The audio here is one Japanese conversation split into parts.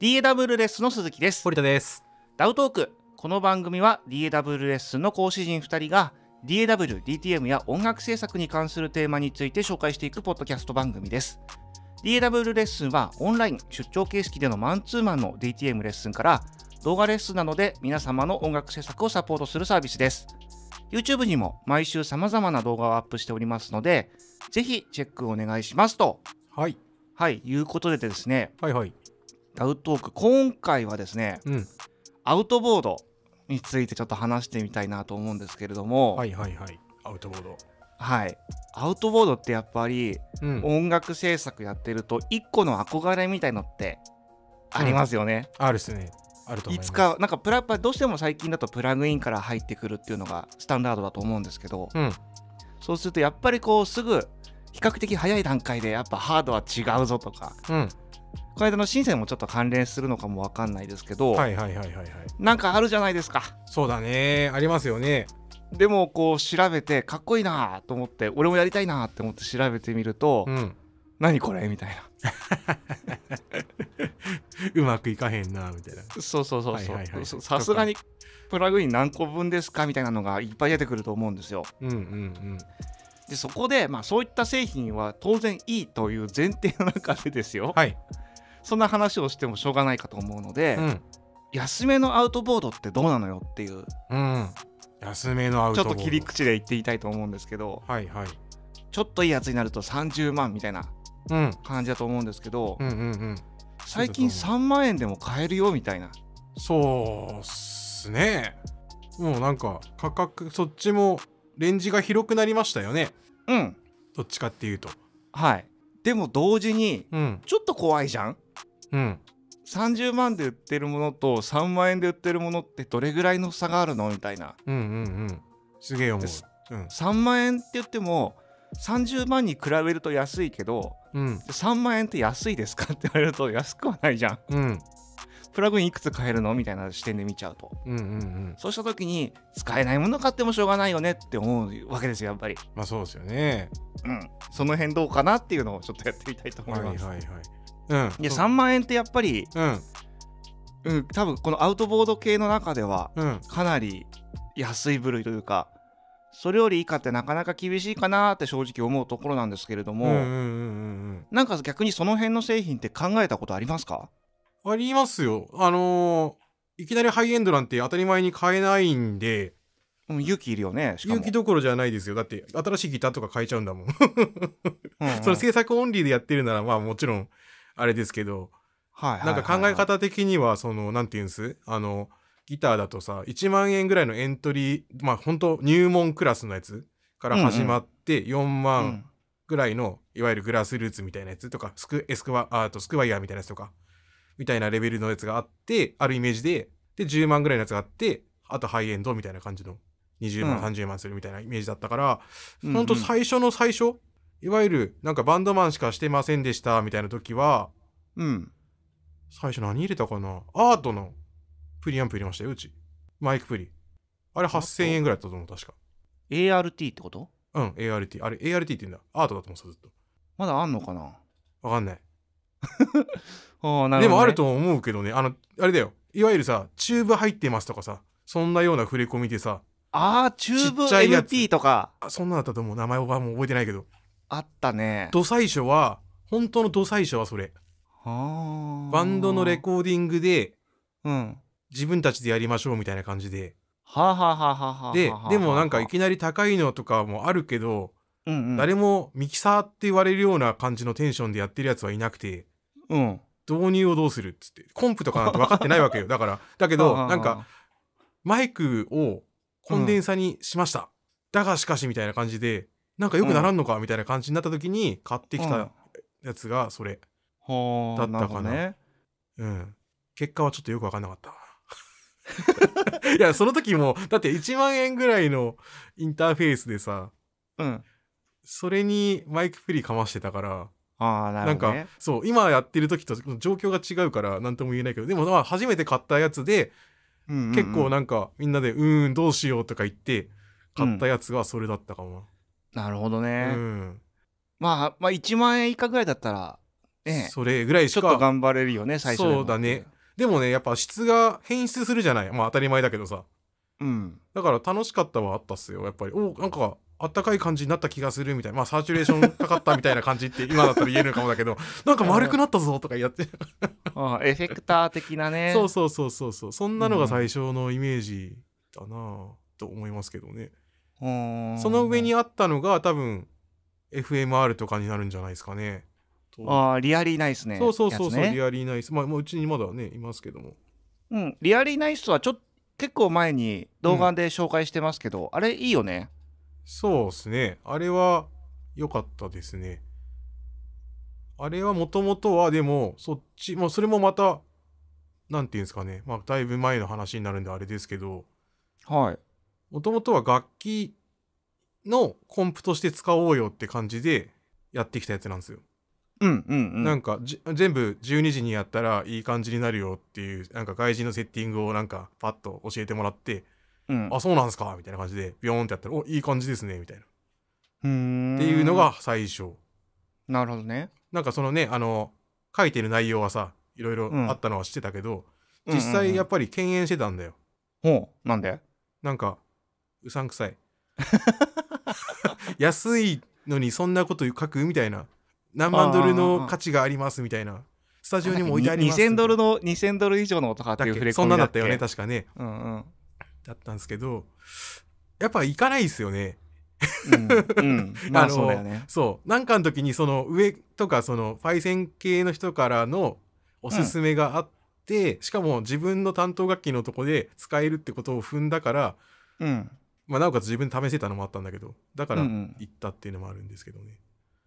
d a w レッスンの鈴木です堀田ですダウトークこの番組は d a w レッスンの講師陣2人が DAW、DTM や音楽制作に関するテーマについて紹介していくポッドキャスト番組です DAW レッスンはオンライン出張形式でのマンツーマンの DTM レッスンから動画レッスンなどで皆様の音楽制作をサポートするサービスです YouTube にも毎週さまざまな動画をアップしておりますので、ぜひチェックお願いしますと。はい。はい、いうことでですね。はいはい。ダウトーク今回はですね、うん、アウトボードについてちょっと話してみたいなと思うんですけれどもはいはいはいアウトボードはいアウトボードってやっぱり、うん、音楽制作やってると一個の憧れみたいのってありますよね、うん、あるっすねあるといつかなんかプラどうしても最近だとプラグインから入ってくるっていうのがスタンダードだと思うんですけど、うん、そうするとやっぱりこうすぐ比較的早い段階でやっぱハードは違うぞとか、うん、この間の深センもちょっと関連するのかもわかんないですけど、はいはいはいはい、はい、なんかあるじゃないですかそうだねありますよねでもこう調べてかっこいいなと思って俺もやりたいなって思って調べてみると、うん、何これみたいな うまくいかへんなみたいなそうそうそうそうさすがにプラグイン何個分ですかみたいなのがいっぱい出てくると思うんですよ。うんうんうんでそこで、まあ、そういった製品は当然いいという前提の中でですよ、はい、そんな話をしてもしょうがないかと思うので、うん、安めのアウトボードってどうなのよっていう、うん、安めのアウトちょっと切り口で言っていたいと思うんですけど、はいはい、ちょっといいやつになると30万みたいな感じだと思うんですけど、うんうんうんうん、最近3万円でも買えるよみたいなそうっすねもうなんか価格そっちもレンジが広くなりましたよねうんどっちかっていうとはいでも同時に、ちょっと怖いじゃん、うん、30万で売ってるものと3万円で売ってるものってどれぐらいの差があるのみたいな、うんうんうん、すげえ思う、うん、3万円って言っても30万に比べると安いけど、うん、3万円って安いですかって言われると安くはないじゃん、うん、プラグインいくつ買えるのみたいな視点で見ちゃうと、うんうんうん、そうした時に使えないもの買ってもしょうがないよねって思うわけですよやっぱりまあそうですよねうんその辺どうかなっていうのをちょっとやってみたいと思いますはいはいはい、うん、3万円ってやっぱり、うんうん、多分このアウトボード系の中ではかなり安い部類というか、それより以下ってなかなか厳しいかなって正直思うところなんですけれども、なんか逆にその辺の製品って考えたことありますかありますよ。あのー、いきなりハイエンドなんて当たり前に買えないんで、うん、勇気いるよね。勇気どころじゃないですよ。だって、新しいギターとか買えちゃうんだもん。うんうん、その制作オンリーでやってるなら、まあもちろん、あれですけど、はい、なんか考え方的には、その、なんていうんですあの、ギターだとさ、1万円ぐらいのエントリー、まあ本当入門クラスのやつから始まって、4万ぐらいの、いわゆるグラスルーツみたいなやつとか、スクエスクワあとスクワイヤーみたいなやつとか、みたいなレベルのやつがあって、あるイメージで、で、10万ぐらいのやつがあって、あとハイエンドみたいな感じの、20万、30万するみたいなイメージだったから、うん、ほんと最初の最初、いわゆる、なんかバンドマンしかしてませんでしたみたいな時は、うん。最初何入れたかなアートのプリアンプ入れましたよ、うち。マイクプリ。あれ8000円ぐらいだったと思う、確か。ART ってことうん、ART。あれ、ART って言うんだ。アートだと思う、ずっと。まだあんのかなわかんない。ね、でもあると思うけどねあのあれだよいわゆるさチューブ入ってますとかさそんなような触れ込みでさああチューブちっちゃい m とかあそんなだったと思う名前はもう覚えてないけどあったねド最初は本当のド最初はそれはバンドのレコーディングでうん自分たちでやりましょうみたいな感じではあ、はあはあはあはあ、ででもなんかいきなり高いのとかもあるけど、うんうん、誰もミキサーって言われるような感じのテンションでやってるやつはいなくてうん導入をどうするっつってコンプとかなんて分かってないわけよだからだけどなんかマイクをコンデンサにしました、うん、だがしかしみたいな感じでなんかよくならんのかみたいな感じになった時に買ってきたやつがそれ、だったかな、ね、うん結果はちょっとよく分かんなかった いやその時もだって1万円ぐらいのインターフェースでさ、うん、それにマイクフリーかましてたからあなるほど、ね、なんかそう今やってる時と状況が違うから何とも言えないけどでもまあ初めて買ったやつで、うんうんうん、結構なんかみんなで「うーんどうしよう」とか言って買ったやつはそれだったかも、うん、なるほどね、うん、まあまあ1万円以下ぐらいだったらねそれぐらいしかちょっと頑張れるよね最初そうだねでもねやっぱ質が変質するじゃないまあ当たり前だけどさうんだから楽しかったはあったっすよやっぱりおなんかあったかい感じになった気がするみたいな、まあ、サーチュレーションかかったみたいな感じって 今だったら言えるかもだけどなんか丸くなったぞとかやってああエフェクター的なね そうそうそうそうそうそんなのが最初のイメージだなと思いますけどね、うん、その上にあったのが多分 FMR とかになるんじゃないですかねああリアリーナイスねそうそうそうそう、ね、リアリーナイスまあ、まあ、うちにまだねいますけどもうんリアリーナイスはちょっと結構前に動画で紹介してますけど、うん、あれいいよねそうですね。あれは良かったですね。あれはもともとは、でも、そっち、まあ、それもまた、なんていうんですかね、まあ、だいぶ前の話になるんであれですけど、はい。もともとは楽器のコンプとして使おうよって感じでやってきたやつなんですよ。うんうん、うん、なんか全部12時にやったらいい感じになるよっていうなんか外人のセッティングをなんかパッと教えてもらってうん、あそうなんですかみたいな感じでビヨーンってやったらおいい感じですねみたいなっていうのが最初なるほどねなんかそのねあの書いてる内容はさいろいろあったのは知ってたけど、うん、実際やっぱり敬遠してたんだよ、ほうんうん、なんでなんかうさんくさい安いのにそんなこと書くみたいな何万ドルの価値がありますみたいなスタジオにも置いてあります2000ドルの2000ドル以上のとかっていうフレコミだっけそんなだったよね確かね、うんうん、だったんですけど、やっぱ行かないですよね。うんうん、あそうそう。なんかの時にその上とかそのパイセン系の人からのおすすめがあって、うん、しかも自分の担当楽器のとこで使えるってことを踏んだから、うん、まあ、なおかつ自分で試してたのもあったんだけどだから行ったっていうのもあるんですけどね。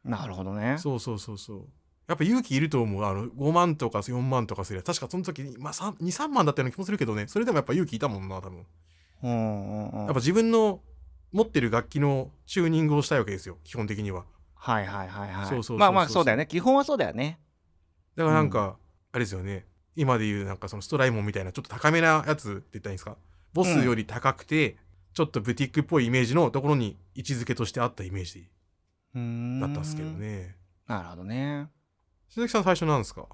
うんうん、なるほどね。そうそうそうそう。やっぱ勇気いると思う。あの、5万とか4万とかすれば、確かその時に、まあ、2、3万だったような気もするけどね、それでもやっぱ勇気いたもんな、多分。うんうんうん、やっぱ自分の持ってる楽器のチューニングをしたいわけですよ、基本的には。はいはいはいはい。そうそうまあまあそうだよね。基本はそうだよね。だからなんか、うん、あれですよね。今でいうなんかそのストライモンみたいなちょっと高めなやつって言ったらいいんですかボスより高くて、うん、ちょっとブティックっぽいイメージのところに位置づけとしてあったイメージだったんですけどね。なるほどね。鈴木さん最初なんですか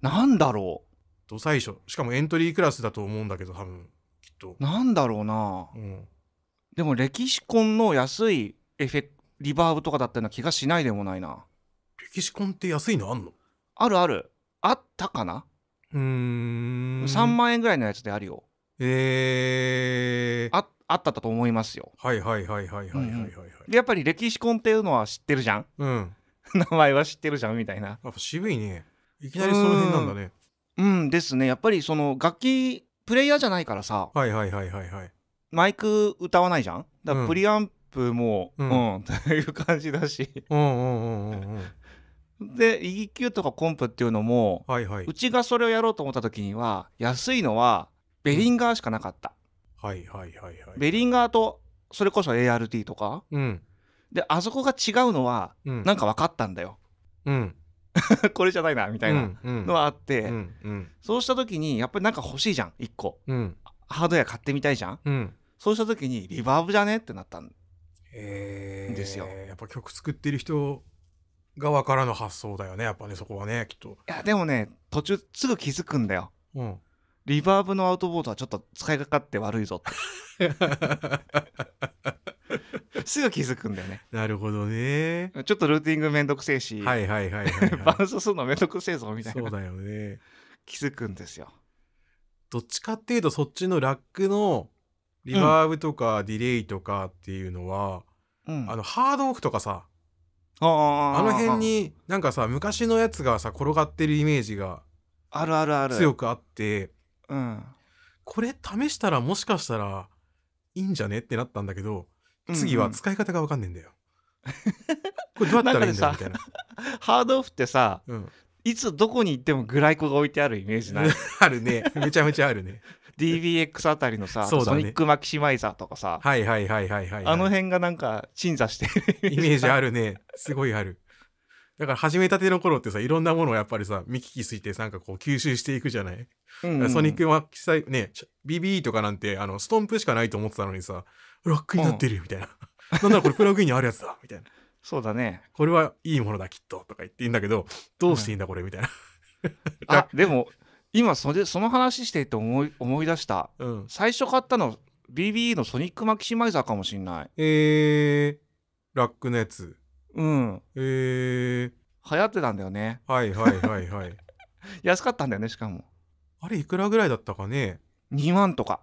なんだろうと最初しかもエントリークラスだと思うんだけど多分きっとなんだろうな、うん、でも歴史コンの安いエフェリバーブとかだったような気がしないでもないな歴史コンって安いのあんのあるあるあったかなうん3万円ぐらいのやつであるよえー、ああったと思いますよはいはいはいはいはいはいはい、うん、やっぱり歴史コンっていうのは知ってるじゃんうん名前は知ってるじゃんみたいなやっぱ渋いねいきなりその辺なんだねうんですねやっぱりその楽器プレイヤーじゃないからさはいはいはいはいはいマイク歌わないじゃんだからプリアンプもうん、うん、という感じだしうんうんうんうんうんで EQ とかコンプっていうのも、はいはい、うちがそれをやろうと思った時には安いのはベリンガーしかなかった、はいはいはいはいベリンガーとそれこそ ART とか、うん、であそこが違うのは、なんか分かったんだよ、うん、これじゃないなみたいなのはあって、うんうん、そうした時にやっぱりなんか欲しいじゃん1個、うん、ハードウェア買ってみたいじゃん、うん、そうした時にリバーブじゃねってなったんですよ、えー、やっぱ曲作ってる人側からの発想だよねやっぱねそこはねきっといやでもね途中すぐ気づくんだよ、うん、リバーブのアウトボードはちょっと使いかかって悪いぞって すぐ気づくんだよねなるほどねちょっとルーティングめんどくせえしはいはいはいはい、はい、バウンするのめんどくせえぞみたいなそうだよね気づくんですよどっちかっていうとそっちのラックのリバーブとかディレイとかっていうのは、うん、あのハードオフとかさあの辺になんかさ昔のやつがさ転がってるイメージがあるあるある強くあってうん、これ試したらもしかしたらいいんじゃねってなったんだけど次は使い方が分かんねえんだよ。これどうやったらいいんだよみたいな。ハードオフってさ、うん、いつどこに行ってもグライコが置いてあるイメージない あるねめちゃめちゃあるね。DBX あたりのさ、ね、ソニックマキシマイザーとかさはいはいはいはいはい、はい、あの辺がなんか鎮座してるイメージあるねすごいあるだから始めたての頃ってさ、いろんなものをやっぱりさ、見聞きすいてなんかこう吸収していくじゃない、うんうん、ソニックマキサイね、BB とかなんてあのストンプしかないと思ってたのにさ、ロックになってるみたいな。うん、なんならこれプラグインにあるやつだみたいな。そうだね。これはいいものだきっととか言っていいんだけど、どうしていいんだこれ、みたいな。あ、でも今それその話してて思い思い出した、うん、最初買ったの BBE のソニックマキシマイザーかもしんないえー、ラックのやつうんへえ流行ってたんだよねはいはいはいはい 安かったんだよねしかもあれいくらぐらいだったかね2万とか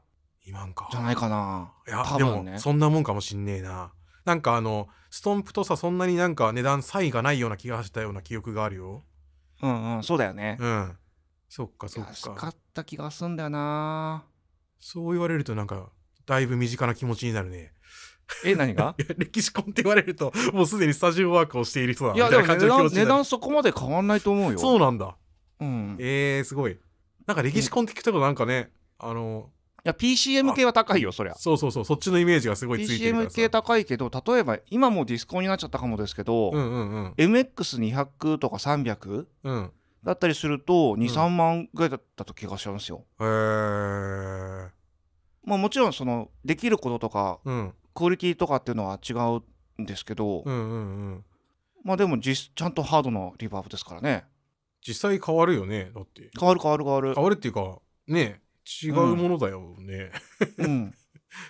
2万かじゃないかないや、ね、でもそんなもんかもしんねえななんかあのストンプとさそんなになんか値段差異がないような気がしたような記憶があるようんうんそうだよねうんそっかそっか安かった気がすんだよなそう言われるとなんかだいぶ身近な気持ちになるねえ何が歴史コンって言われるともうすでにスタジオワークをしている人だいやでも値段値段そこまで変わんないと思うよそうなんだ、うん、えー、すごいなんか歴史コンって聞くとなんかね、あのいや PCM 系は高いよそりゃそうそうそうそっちのイメージがすごいついてる PCM 系高いけど例えば今もディスコンになっちゃったかもですけど、うんうんうん、MX200 とか300、うん、だったりすると23、うん、万ぐらいだったと気がしますよへえまあもちろんそのできることとか、うん、クオリティとかっていうのは違うんですけど、うんうんうん、まあでもちゃんとハードのリバーブですからね実際変わるよねだって変わる変わる変わる変わるっていうかね違うものだよね、うん、うん、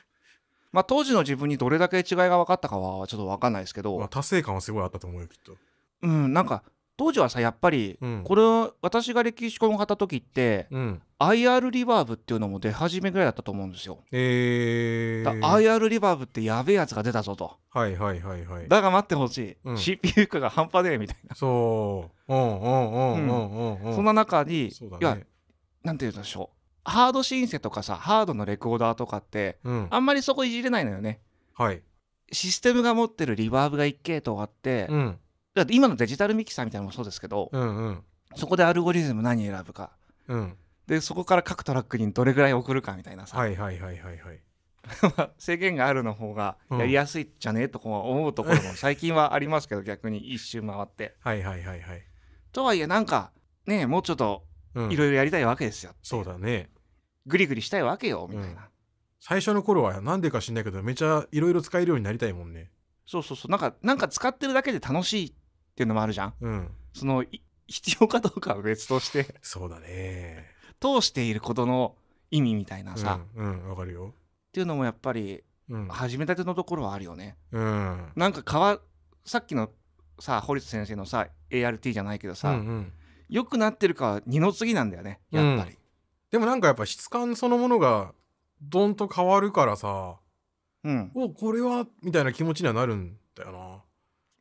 まあ当時の自分にどれだけ違いが分かったかはちょっと分かんないですけど、達成感はすごいあったと思うよきっとうんなんか当時はさやっぱり、うん、これ私が歴史コンを買った時って、うん、IR リバーブっていうのも出始めぐらいだったと思うんですよ。えー、IR リバーブってやべえやつが出たぞと。はいはいはいはい。だが待ってほしい、うん、CPU 化が半端ねえみたいな。そう。うんうんうんうんうん。そんな中に、ね、いやなんて言うんでしょうハードシンセとかさハードのレコーダーとかって、あんまりそこいじれないのよね。はい。システムが持ってるリバーブが1系統あって、うんだって今のデジタルミキサーみたいなのもそうですけど、うんうん、そこでアルゴリズム何選ぶか、うん、でそこから各トラックにどれぐらい送るかみたいなさ、はいはいはいはいはい、制限があるの方がやりやすいじゃねえ、とん、と思うところも最近はありますけど逆に一周回って。はいはいはいはい、とはいえなんかねもうちょっといろいろやりたいわけですよ、うん、そうだねグリグリしたいわけよみたいな、うん、最初の頃は何でか知んないけどめちゃいろいろ使えるようになりたいもんねそうそうそうなんかなんか使ってるだけで楽しいっていうのもあるじゃん、うん、その必要かどうかは別としてそうだね 通していることの意味みたいなさ、うんうん、かるよっていうのもやっぱり、うん、始めたてのところはあるよね、うん、なんか変わさっきのさ堀内先生のさ ART じゃないけどさ、うんうん、よくなってるかは二の次なんだよねやっぱり、うん、でもなんかやっぱ質感そのものがどんと変わるからさ、うん、おこれはみたいな気持ちにはなるんだよな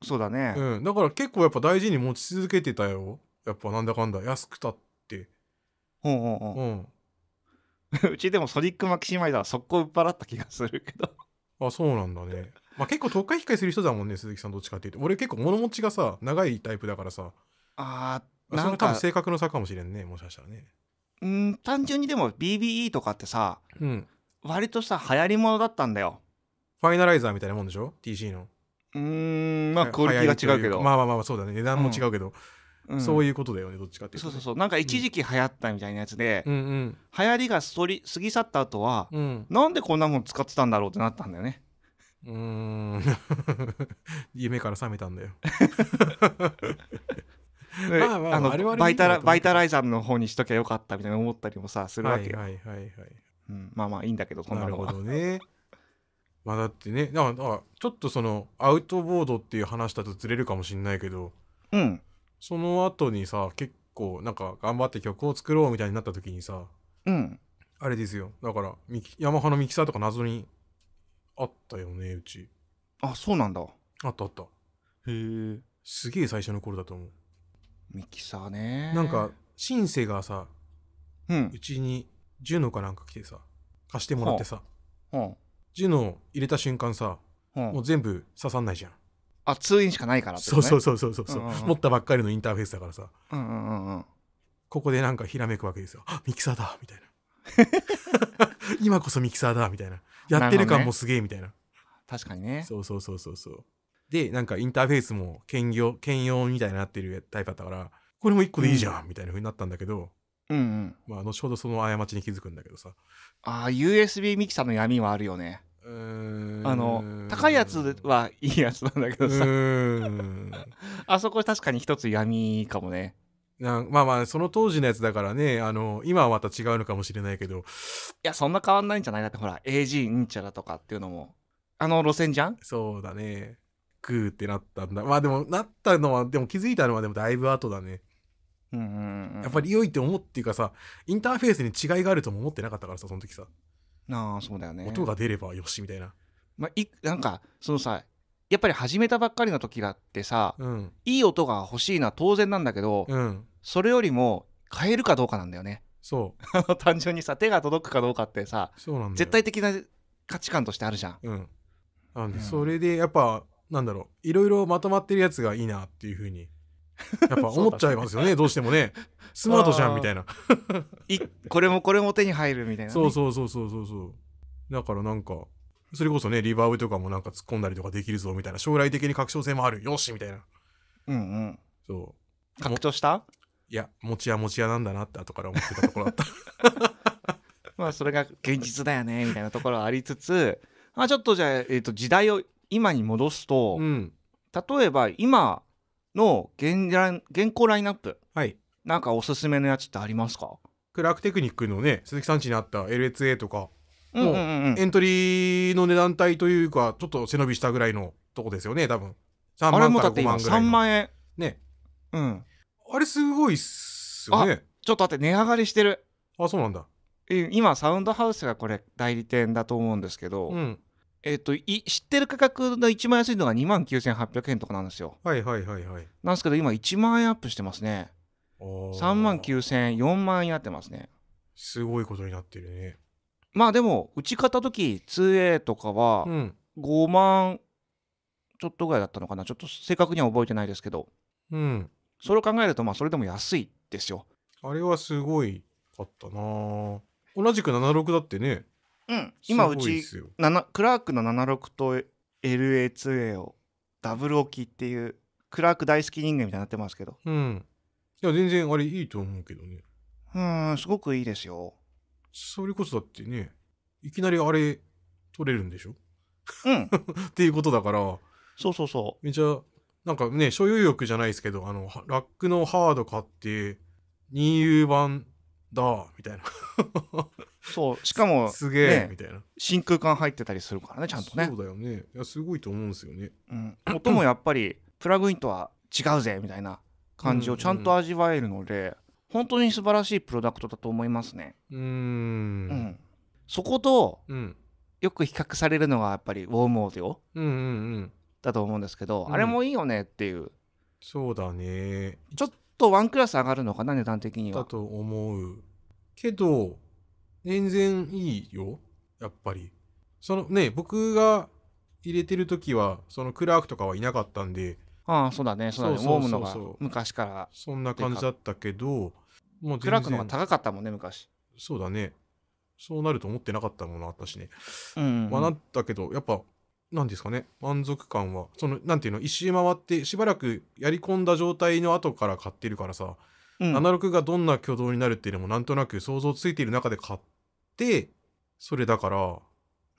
そうだね、うん、だから結構やっぱ大事に持ち続けてたよやっぱなんだかんだ安くたってほんほんほうん、うちでもソニックマキシマイザー速攻売っ払った気がするけどあそうなんだねまあ結構特価控えする人だもんね鈴木さんどっちかっていうと俺結構物持ちがさ長いタイプだからさあそれ多分性格の差かもしれんねもしかしたらねうん単純にでも BBE とかってさ、うん、割とさ流行りものだったんだよファイナライザーみたいなもんでしょ TC のうんまあクオリティが違うけどまあまあまあそうだね値段も違うけど、うん、そういうことだよねどっちかっていうと、ね、そうそうそうなんか一時期流行ったみたいなやつで、うん、流行りが過ぎ去った後は、うん、なんでこんなもん使ってたんだろうってなったんだよねうん 夢から覚めたんだよ まあまあ、のバイタラバイタライザーの方にしときゃよかったみたいな思ったりもさするわけよ、まあまあいいんだけどこんなのはなるほどねまあだってねだからちょっとそのアウトボードっていう話だとずれるかもしんないけど、うん、その後にさ結構なんか頑張って曲を作ろうみたいになった時にさ、うん、あれですよだからヤマハのミキサーとか謎にあったよねうちあそうなんだあったあったへえすげえ最初の頃だと思うミキサーねなんかシンセがさ、うん、うちにジュノかなんか来てさ貸してもらってさ、はあはあジノ入れた瞬間さ、うん、もう全部刺さんないじゃんあ通院しかないからって、ね、そうそうそうそうそううんうんうん、持ったばっかりのインターフェースだからさ、うんうんうん、ここでなんかひらめくわけですよあミキサーだみたいな 今こそミキサーだみたいなやってる感もすげえみたいな、ね、確かにねそうそうそうそうそうでなんかインターフェースも兼業兼用みたいになってるタイプだったからこれも1個でいいじゃん、みたいなふうになったんだけどうんうんまあ後ほどその過ちに気づくんだけどさあ USB ミキサーの闇はあるよねあの高いやつはいいやつなんだけどさあそこ確かに一つ闇かもねまあまあその当時のやつだからねあの今はまた違うのかもしれないけどいやそんな変わんないんじゃないだってほら AG んちゃらとかっていうのもあの路線じゃんそうだねグーってなったんだまあでもなったのはでも気づいたのはでもだいぶ後だねうんやっぱり良いって思っていうかさインターフェースに違いがあるとも思ってなかったからさその時さなあそうだよね音が出ればよしみたいな、まあ、いなんかそのさやっぱり始めたばっかりの時があってさ、うん、いい音が欲しいのは当然なんだけど、うん、それよりも変えるかどうかなんだよねそう 単純にさ手が届くかどうかってさ絶対的な価値観としてあるじゃん、うん、あの、うん、それでやっぱなんだろういろいろまとまってるやつがいいなっていうふうにやっぱ思っちゃいますよねどうしてもねスマートじゃんみたいないこれもこれも手に入るみたいな、ね、そうそうそうそうそうそうだからなんかそれこそねリバーブとかもなんか突っ込んだりとかできるぞみたいな将来的に拡張性もあるよしみたいなうんうんそう拡張したいやもちやもちやなんだなって後から思ってたところだった まあそれが現実だよねみたいなところありつつまあちょっとじゃあ、えーと、と時代を今に戻すと、うん、例えば今の現現行ラインナップ、はい、なんかおすすめのやつってありますかクラークテクニックのね鈴木さんちにあった LSA とか、うんうんうん、エントリーの値段帯というかちょっと背伸びしたぐらいのとこですよね多分3万から5万ぐらい3万円ねうんあれすごいっすよねちょっと待って値上がりしてるあそうなんだ今サウンドハウスがこれ代理店だと思うんですけど、うん、えっと、い知ってる価格の一番安いのが2万9800円とかなんですよ。はいはいはいはい。なんですけど今1万円アップしてますね。3万9000円4万円になってますね。すごいことになってるね。まあでもうち買った時 2A とかは5万ちょっとぐらいだったのかなちょっと正確には覚えてないですけど、うん、それを考えるとまあそれでも安いですよ。あれはすごいあったな同じく76だってねうん、今うちクラークの76と LA2A をダブル置きっていうクラーク大好き人間みたいになってますけどうんいや全然あれいいと思うけどねうんすごくいいですよそれこそだってねいきなりあれ取れるんでしょうん っていうことだからそうそうそうめちゃなんかね所有欲じゃないですけどあのラックのハード買って 2U 版だみたいなそうしかも、すげえ、ね、みたいな真空管入ってたりするからねちゃんとねそうだよねいやすごいと思うんですよね、うん、音もやっぱりプラグインとは違うぜみたいな感じをちゃんと味わえるので、うんうん、本当に素晴らしいプロダクトだと思いますねうん、うん、そこと、うん、よく比較されるのがやっぱりウォームオーディオ、うんうんうん、だと思うんですけど、うん、あれもいいよねっていうそうだねちょっとワンクラス上がるのかな値段的にはだと思うけど全然いいよ。やっぱり。そのね、僕が入れてる時は、そのクラークとかはいなかったんで。ああ、そうだね、そうだね。そうそうそうそうウォームのが昔から。そんな感じだったけど、もうクラークの方が高かったもんね、昔。そうだね。そうなると思ってなかったものあったしね。うん、うん、まあ、なったけど、やっぱ、なんですかね、満足感は、その、なんていうの、一周回って、しばらくやり込んだ状態の後から買ってるからさ、うん、アナログがどんな挙動になるっていうのも、なんとなく想像ついている中で買っってそれだから、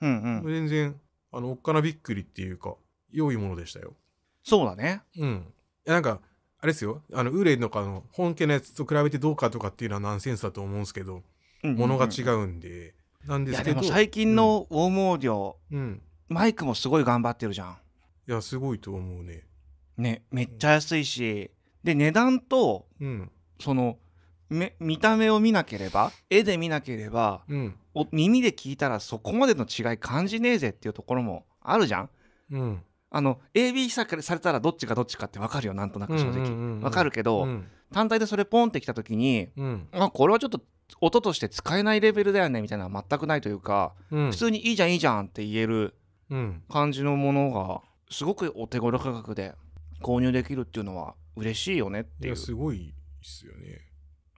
うんうん、全然あのおっかなびっくりっていうか良いものでしたよそうだねうんなんかあれですよあのウーレンとかの本家のやつと比べてどうかとかっていうのはナンセンスだと思うんですけど、うんうん、ものが違うんでなんですけど最近のウォームオーディオ、うん、マイクもすごい頑張ってるじゃんいやすごいと思うねねめっちゃ安いし、で値段と、うん、その見た目を見なければ絵で見なければ、うん、耳で聞いたらそこまでの違い感じねえぜっていうところもあるじゃん。うん、あの AB さされたらどっちがどっちかって分かるよなんとなく正直、分かるけど、うん、単体でそれポンってきた時に、うん、あこれはちょっと音として使えないレベルだよねみたいなのは全くないというか、普通にいいじゃんいいじゃんって言える感じのものがすごくお手頃価格で購入できるっていうのは嬉しいよねっていう。いすごいですよね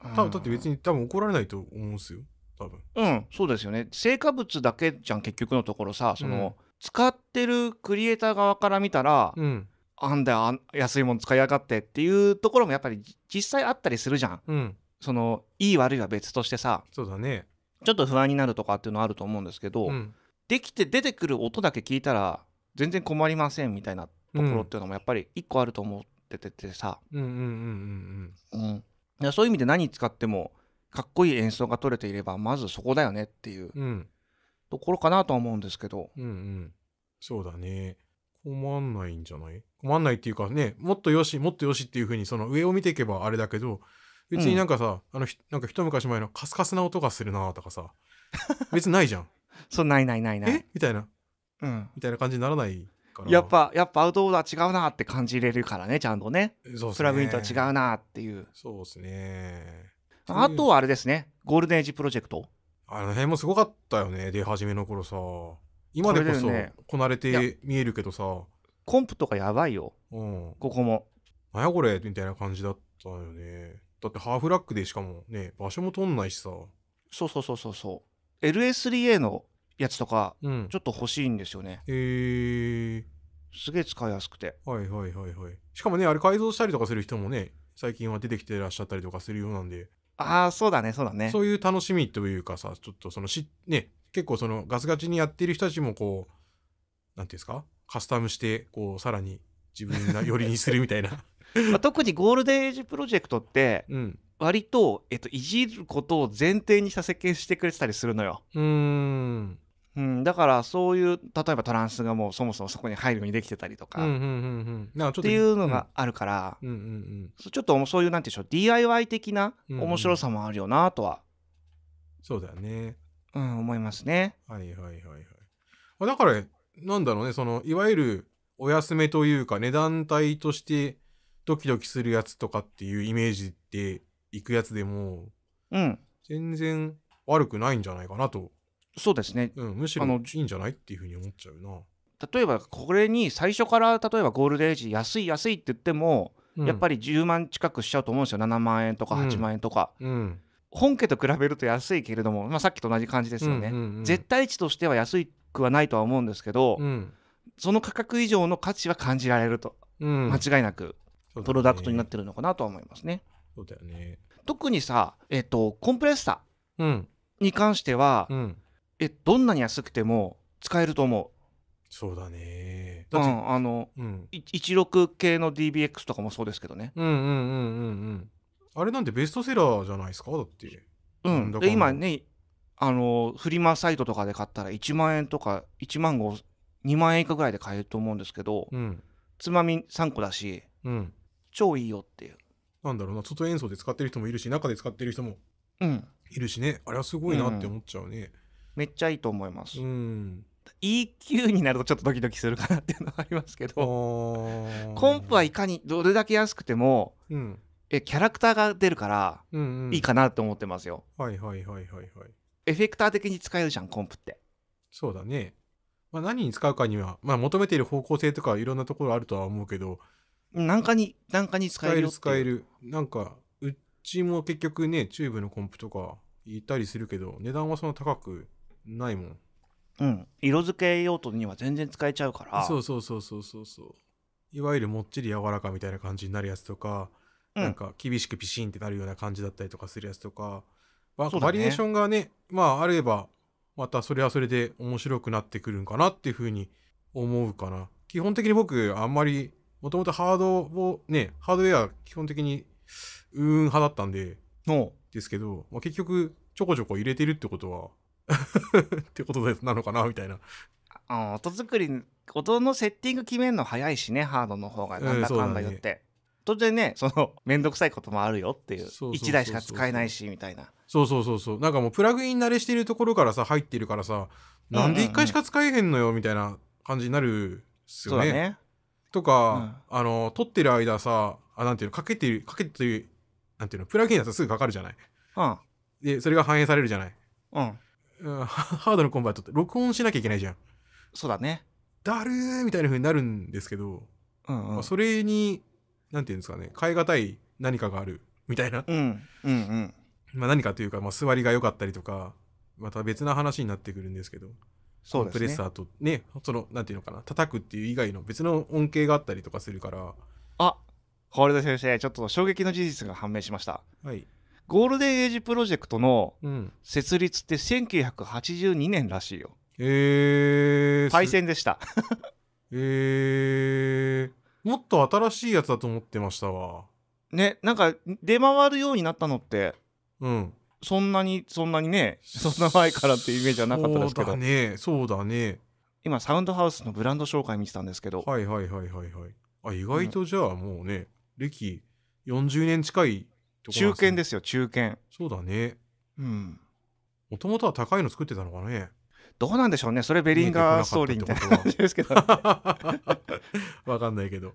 多分だって別に多分怒られないと思うんですよ多分うんそうですよね成果物だけじゃん結局のところさその、うん、使ってるクリエイター側から見たら、うん、あんだよ安いもん使いやがってっていうところもやっぱり実際あったりするじゃん、うん、そのいい悪いは別としてさそうだねちょっと不安になるとかっていうのはあると思うんですけど、うん、できて出てくる音だけ聞いたら全然困りませんみたいなところっていうのもやっぱり一個あると思っててさうんうんうんうんうん、うんそういう意味で何使ってもかっこいい演奏が取れていればまずそこだよねっていう、ところかなとは思うんですけど、うんうん、そうだね困んないんじゃない困んないっていうかねもっとよしもっとよしっていうふうにその上を見ていけばあれだけど別になんかさ、うん、あのなんか一昔前のカスカスな音がするなとかさ別にないじゃん そうないないないないえみたいな、うん、みたいな感じにならないやっぱやっぱアウトドア違うなって感じれるからねちゃんとねそうねラブインとは違うなっていうそうですねあとはあれですねゴールデンエッジプロジェクトあの辺もすごかったよね出始めの頃さ今でこそこなれて見えるけどさ、コンプとかやばいよ、うん、ここもなやこれみたいな感じだったよねだってハーフラックでしかもね場所も取んないしさそうそうそうそうそう LS3A のやつとか、うん、ちょっと欲しいんですよねへえすげえ使いやすくてはいはいはいはいしかもねあれ改造したりとかする人もね最近は出てきてらっしゃったりとかするようなんでああそうだねそうだねそういう楽しみというかさちょっとそのしね結構そのガスガチにやってる人たちもこうなんていうんですかカスタムしてこうさらに自分 寄りにするみたいな まあ、特にゴールデンエイジプロジェクトって、うん、割と、えっと、いじることを前提にした設計してくれてたりするのよ。うんうん、だからそういう例えばトランスがもうそもそもそこに入るようにできてたりとか,、うんうんうんうん、っていうのがあるから、うんうんちょっとそういうなんていうんでしょう DIY 的な面白さもあるよなとは、うんうん、そうだよね、うん、思いますね。はいはいはいはい、だからなんだろうねそのいわゆるお安めというか値段帯としてドキドキするやつとかっていうイメージって行くやつでも、うん、全然悪くないんじゃないかなとそうですね、うん、むしろいいんじゃないっていうふうに思っちゃうな例えばこれに最初から例えばゴールデンエイジ安い安いって言っても、うん、やっぱり10万近くしちゃうと思うんですよ7万円とか8万円とか、うん、本家と比べると安いけれども、まあ、さっきと同じ感じですよね、うんうんうん、絶対値としては安くはないとは思うんですけど、その価格以上の価値は感じられると、間違いなくプロダクトになってるのかなとは思いますね。そうだよね特にさ、えっと、コンプレッサーに関しては、うん、えどんなに安くても使えると思う。そうだねだ、うん、あの、うん、16系の DBX とかもそうですけどね。うんうんうんうんうんあれなんてベストセラーじゃないですかだって。うん。で今ね、あの、フリマサイトとかで買ったら1万円とか1万5、2万円以下ぐらいで買えると思うんですけど、うん、つまみ3個だし、うん、超いいよっていう。なんだろうな外演奏で使ってる人もいるし中で使ってる人もうんいるしねあれはすごいなって思っちゃうね。めっちゃいいと思います、うん。EQ になるとちょっとドキドキするかなっていうのはありますけどコンプはいかにどれだけ安くてもうんえキャラクターが出るからいいかなって思ってますよ、はいはいはいはいはい。エフェクター的に使えるじゃんコンプってそうだね。まあ、何に使うかには、まあ、求めている方向性とかいろんなところあるとは思うけど、なんかになんかに使える使えるなんかうちも結局ねチューブのコンプとかいたりするけど値段はそんな高くないもんうん色付け用途には全然使えちゃうからそうそうそうそうそうそういわゆるもっちり柔らかみたいな感じになるやつとか、うん、なんか厳しくピシンってなるような感じだったりとかするやつとか、まあ、バリエーションがねまああればまたそれはそれで面白くなってくるんかなっていうふうに思うかな基本的に僕あんまりもともとハードをね、ハードウェア基本的にうん派だったんで、ですけど、まあ、結局ちょこちょこ入れてるってことは ってことなのかなみたいな。音作り、音のセッティング決めるの早いしね、ハードの方がなんだかんだ言って。当然ねその面倒くさいこともあるよっていう1台しか使えないしみたいなそうそうそうそうなんかもうプラグイン慣れしてるところからさ入ってるからさ、なんで1回しか使えへんのよみたいな感じになるっすよね、ね、とか、うん、あの撮ってる間さあなんていうのかけてるかけてるなんていうのプラグインだとすぐかかるじゃない、うん、でそれが反映されるじゃない、うん、ハードのコンバートって録音しなきゃいけないじゃんそうだねだるーみたいな風になるんですけど、うんうんまあ、それになんていうんですかね変え難い何かがあるみたいな、うん、うんうんまあ、何かというか、まあ、座りが良かったりとかまた別な話になってくるんですけどコンプレッサーとね、そのなんていうのかな叩くっていう以外の別の恩恵があったりとかするからあホールド先生ちょっと衝撃の事実が判明しました、はい、ゴールデンエイジプロジェクトの設立って1982年らしいよ、うん、えー、パでしたえー、もっと新しいやつだと思ってましたわねなんか出回るようになったのって、うん、そんなにそんなにねそんな前からっていうイメージはなかったですけどそうだねそうだね今サウンドハウスのブランド紹介見てたんですけどはいはいはいはいはいあ意外とじゃあもうね、うん、歴40年近いね、中堅ですよ中堅そうだねうんもともとは高いの作ってたのかねどうなんでしょうねそれベリンガーストーリーみたいなですけど、分 かんないけど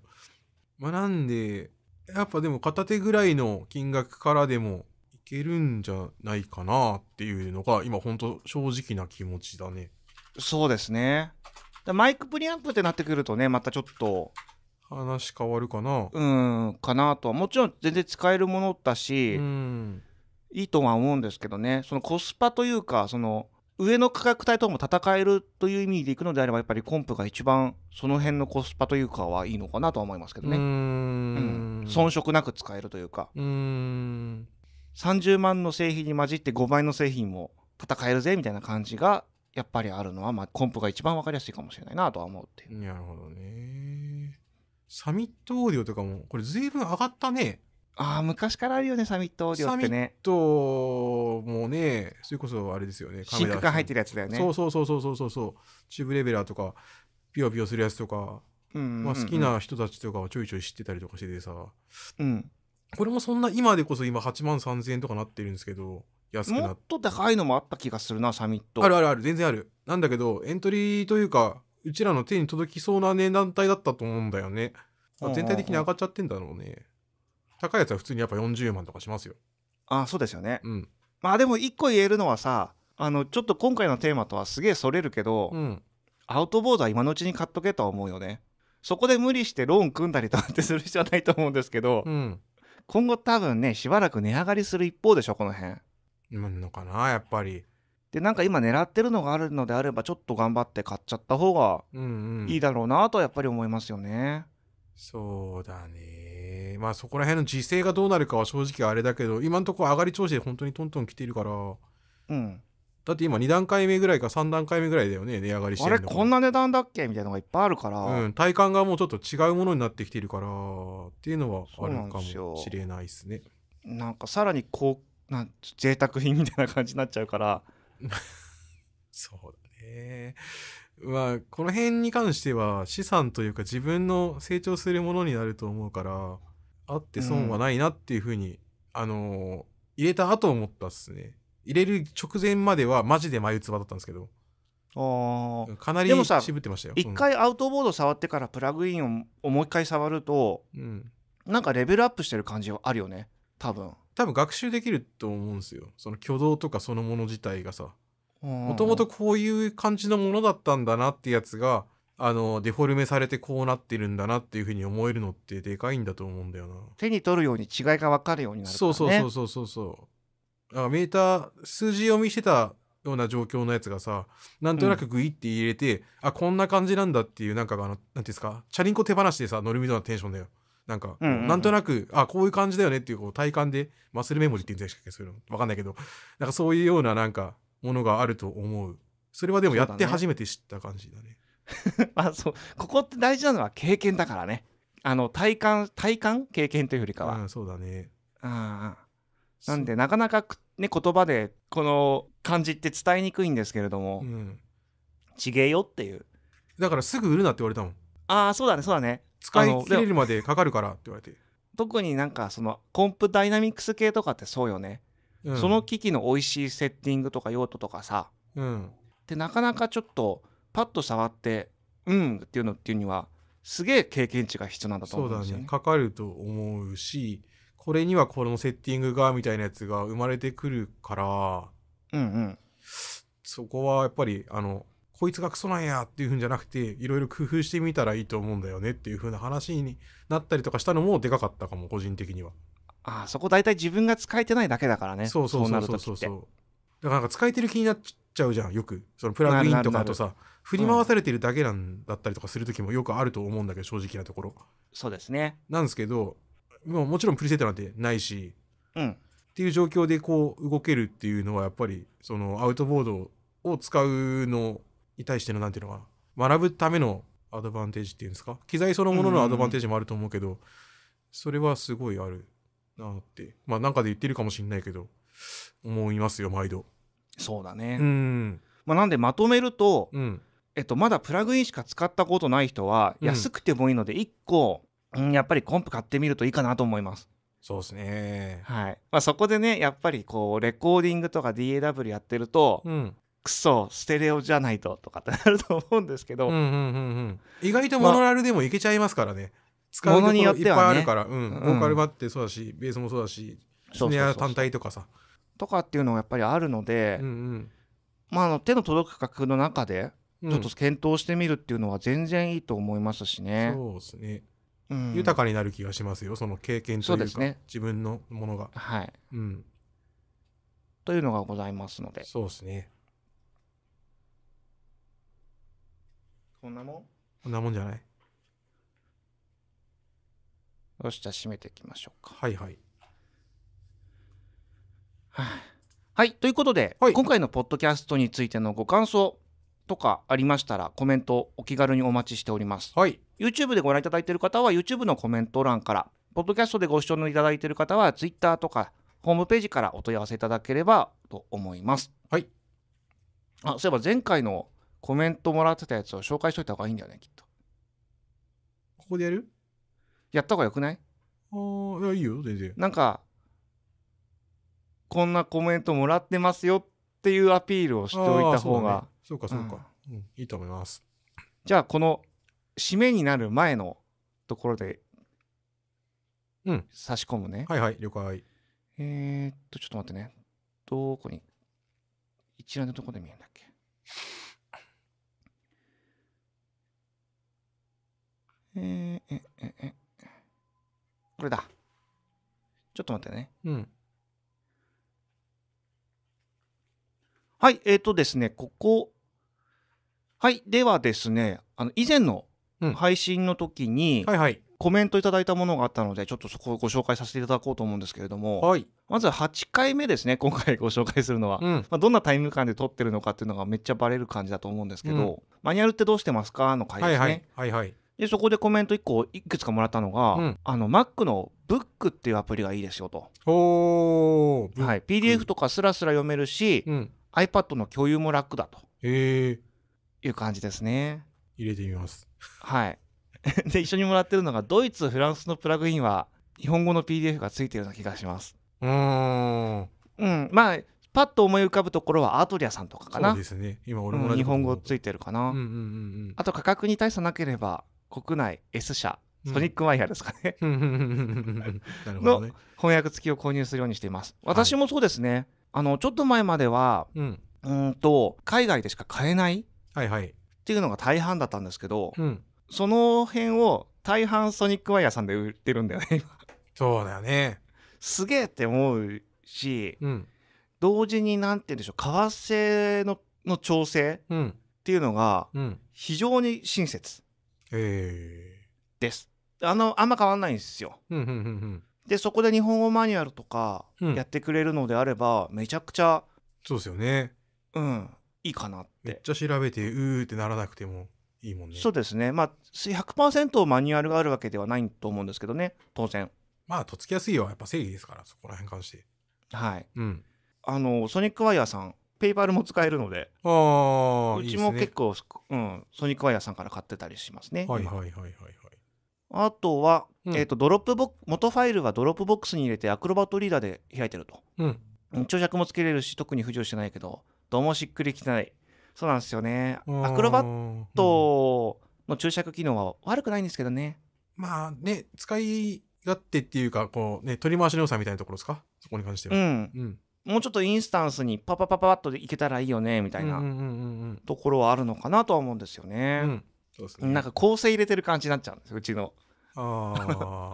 まあなんでやっぱでも片手ぐらいの金額からでもけるんじゃないかなっていうのが今本当正直な気持ちだねそうですねマイクプリアンプってなってくるとねまたちょっと話変わるかなうんかなとはもちろん全然使えるものだし、いいとは思うんですけどねそのコスパというかその上の価格帯とも戦えるという意味でいくのであればやっぱりコンプが一番その辺のコスパというかはいいのかなとは思いますけどねうん遜色なく使えるというかうん30万の製品に混じって5倍の製品も戦えるぜみたいな感じがやっぱりあるのは、まあ、コンプが一番分かりやすいかもしれないなとは思うってなるほどねサミットオーディオとかもこれ随分上がったねああ昔からあるよねサミットオーディオってねサミットもねそれこそあれですよね真空管入ってるやつだよねそうそうそうそうそうそうチューブレベラーとかピヨピヨするやつとか、まあ、好きな人たちとかはちょいちょい知ってたりとかしててさ、うん、これもそんな今でこそ今8万3000円とかなってるんですけど安くなもっと高いのもあった気がするなサミットあるあるある全然あるなんだけどエントリーというかうちらの手に届きそうな値段帯だったと思うんだよね全体的に上がっちゃってんだろうね高いやつは普通にやっぱ40万とかしますよあそうですよねうんまあでも1個言えるのはさあのちょっと今回のテーマとはすげえそれるけど、うん、アウトボードは今のうちに買っとけとは思うよねそこで無理してローン組んだりとかってする必要はないと思うんですけど、うん、今後多分ねしばらく値上がりする一方でしょこの辺なんのかなやっぱりでなんか今狙ってるのがあるのであればちょっと頑張って買っちゃった方がいいだろうなとやっぱり思いますよね、そうだね。まあそこら辺の時勢がどうなるかは正直あれだけど、今のところ上がり調子で本当にトントン来ているから、うん。だって今2段階目ぐらいか3段階目ぐらいだよね値上がりしてあれこんな値段だっけみたいなのがいっぱいあるから、うん、体感がもうちょっと違うものになってきてるからっていうのはあるかもしれないですねなんかさらにこうなん贅沢品みたいな感じになっちゃうから そうだねまあこの辺に関しては資産というか自分の成長するものになると思うからあって損はないなっていうふうに、うん、あの入れた後思ったっすね入れる直前まではマジで眉唾だったんですけどかなり渋ってましたよ一、うん、回アウトボード触ってからプラグインをもう一回触ると、うん、なんかレベルアップしてる感じはあるよね多分多分学習できると思うんですよその挙動とかそのもの自体がさもともとこういう感じのものだったんだなってやつがあのデフォルメされてこうなってるんだなっていうふうに思えるのってでかいんだと思うんだよな手に取るように違いが分かるようになるから、ね、そうそうそうそうそうなんかメーター数字読みしてたような状況のやつがさなんとなくグイって入れて、うん、あこんな感じなんだっていうなんかあの何ていうんですかチャリンコ手放しでさ乗るみたいなテンションだよなんか、うんうんうん、なんとなくあこういう感じだよねっていうこう体感でマッスルメモリーって言うんでゃないですか分かんないけどなんかそういうようななんかものがあると思うそれはでもやって初めて知った感じだねだね あそうここって大事なのは経験だからねあの体感体感経験というよりかは、うん、そうだねああなんでなかなか、ね、言葉でこの感じって伝えにくいんですけれども、うん、ちげえよっていうだからすぐ売るなって言われたもんああそうだねそうだね使い切れるまでかかるからって言われて特になんかそのコンプダイナミクス系とかってそうよね、うん、その機器の美味しいセッティングとか用途とかさ、うん、でなかなかちょっとパッと触ってうんっていうのっていうにはすげえ経験値が必要なんだと思うんですよね、ね、かかると思うしこれにはこのセッティングがみたいなやつが生まれてくるから、うんうん、そこはやっぱりあのこいつがクソなんやっていうんじゃなくていろいろ工夫してみたらいいと思うんだよねっていう風な話になったりとかしたのもでかかったかも個人的にはああそこ大体自分が使えてないだけだからねそうそうそうそうそうそうだからか使えてる気になっちゃうじゃんよくそのプラグインとかとさ振り回されてるだけなんだったりとかする時もよくあると思うんだけど、正直なところそうですねなんですけどまあ、もちろんプリセットなんてないし、うん、っていう状況でこう動けるっていうのはやっぱりそのアウトボードを使うのに対しての何ていうのかな学ぶためのアドバンテージっていうんですか機材そのもののアドバンテージもあると思うけど、それはすごいあるなってまあなんかで言ってるかもしれないけど思いますよ毎度。そうだね、うんまあ、なんでまとめると、うんえっと、まだプラグインしか使ったことない人は安くてもいいので1個やっぱりコンプ買ってみるといいかなと思います。そうですね、はいまあ、そこでねやっぱりこうレコーディングとか DAW やってると、うん、クソステレオじゃないととかってなると思うんですけど、うんうんうんうん、意外とモノラルでもいけちゃいますからね、まあ、使うものによっては、いっぱいあるから、うんボーカルバってそうだし、うん、ベースもそうだしスネア単体とかさとかっていうのがやっぱりあるので、うんうん、まあ、あの手の届く価格の中でちょっと検討してみるっていうのは全然いいと思いますしね。うん、そうですね豊かになる気がしますよ、うん、その経験というか、ね、自分のものが。はい、うん、というのがございますのでそうですね。こんなもんこんなもんじゃないよしじゃあ締めていきましょうかはいはいはい、はい、ということで、はい、今回のポッドキャストについてのご感想とかありましたらコメントお気軽にお待ちしております、はい、YouTube でご覧いただいている方は YouTube のコメント欄からポッドキャストでご視聴いただいている方は Twitter とかホームページからお問い合わせいただければと思いますはいあそういえば前回のコメントもらってたやつを紹介しといた方がいいんだよねきっとここでやるやった方がよくないああいいいよ全然なんかこんなコメントもらってますよっていうアピールをしておいた方が、そうかそうか、うん、いいと思いますじゃあこの締めになる前のところでうん差し込むね、はいはい了解えー、っとちょっと待ってねどこに一覧のとこで見えるんだっけえー、えええこれだちょっと待ってねうんはいえっ、とですねここはいではですねあの以前の配信の時に、はいはい、コメントいただいたものがあったのでちょっとそこをご紹介させていただこうと思うんですけれども、はい、まず8回目ですね今回ご 紹介するのは、うん、まあ、どんなタイム感で撮ってるのかっていうのがめっちゃバレる感じだと思うんですけど、うん、マニュアルってどうしてますかの回ですね。はい、はいはいはいでそこでコメント1個いくつかもらったのが、うん、あの Mac の Book っていうアプリがいいですよと。はい、PDF とかすらすら読めるし、うん、iPad の共有も楽だと。へえいう感じですね入れてみますはい で一緒にもらってるのがドイツフランスのプラグインは日本語の PDF がついてるような気がしますうんうんまあパッと思い浮かぶところはアートリアさんとかかなそうですね今俺も、うん、日本語ついてるかな、うんうんうんうん、あと価格に大差なければ国内 S 社ソニックワイヤーですかね の翻訳付きを購入するようにしています。私もそうですね。はい、あのちょっと前までは、うん、うんと海外でしか買えないはいはい、っていうのが大半だったんですけど、うん、その辺を大半ソニックワイヤーさんで売ってるんだよね今そうだよねすげえって思うし、うん、同時に何て言うんでしょう為替のの調整っていうのが非常に親切です、あのあんま変わんないんですよ、うんうんうんうんでそこで日本語マニュアルとかやってくれるのであれば、うん、めちゃくちゃそうですよねうんいいかなってめっちゃ調べてうーってならなくてもいいもんねそうですねまあ100%マニュアルがあるわけではないと思うんですけどね当然まあとっつきやすいはやっぱ正義ですからそこら辺関してはい、うん、あのソニックワイヤーさんペイパルも使えるのであうちも結構、ね、うん、ソニックワイヤーさんから買ってたりしますねはいはいはいはいはいあとは、うん、えーと、ドロップボ元ファイルはドロップボックスに入れてアクロバットリーダーで開いてると、うん、長尺もつけれるし特に浮上してないけどうもしっくりきてないそうなんですよねアクロバットの注釈機能は悪くないんですけどね、うん、まあね使い勝手っていうかこうね取り回しの良さみたいなところですかそこに関しては、うん、うん、もうちょっとインスタンスにパパパパッといけたらいいよねみたいなところはあるのかなとは思うんですよね,、ねなんか構成入れてる感じになっちゃうんですうちのあ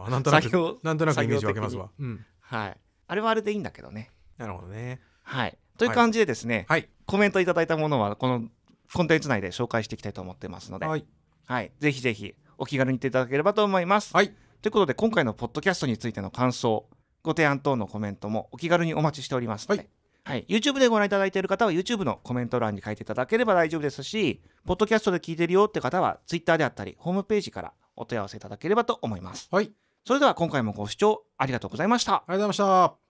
あ、なんとなく、なんとなくイメージ分けますわ。うん、はい。あれはあれでいいんだけどね。なるほどね。はい。という感じでですね、はい、コメントいただいたものはこのコンテンツ内で紹介していきたいと思ってますので、はい、はい、ぜひぜひお気軽に言っていただければと思います。はい、ということで今回のポッドキャストについての感想ご提案等のコメントもお気軽にお待ちしておりますので、はい、YouTube でご覧いただいている方は YouTube のコメント欄に書いていただければ大丈夫ですし、ポッドキャストで聞いてるよって方は Twitter であったり、ホームページからお問い合わせいただければと思います。はい。それでは今回もご視聴ありがとうございました。ありがとうございました。